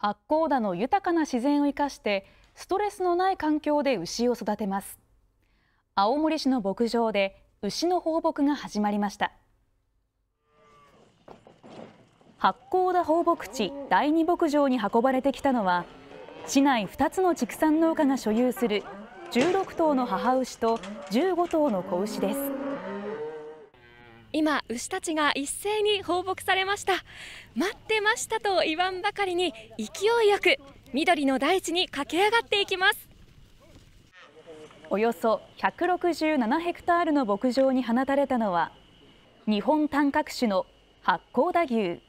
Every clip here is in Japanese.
八甲田の豊かな自然を生かしてストレスのない環境で牛を育てます青森市の牧場で牛の放牧が始まりました八甲田放牧地第二牧場に運ばれてきたのは市内2つの畜産農家が所有する16頭の母牛と15頭の子牛です今牛たちが一斉に放牧されました待ってましたと言わんばかりに勢いよく緑の大地に駆け上がっていきますおよそ167ヘクタールの牧場に放たれたのは日本短角種の八甲田牛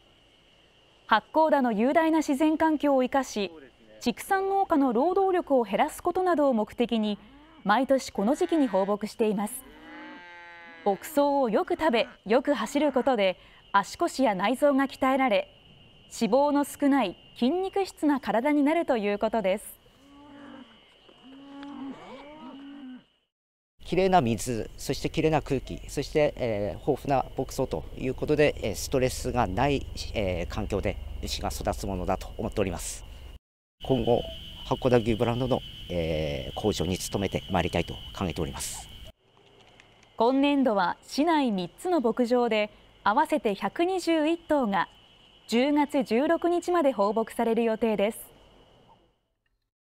八甲田の雄大な自然環境を生かし畜産農家の労働力を減らすことなどを目的に毎年この時期に放牧しています。牧草をよく食べよく走ることで足腰や内臓が鍛えられ脂肪の少ない筋肉質な体になるということです綺麗な水そして綺麗な空気そして、えー、豊富な牧草ということでストレスがない、えー、環境で牛が育つものだと思っております今後函館牛ブランドの、えー、工場に努めてまいりたいと考えております今年度は市内3つの牧場で合わせて121頭が10月16日まで放牧される予定です。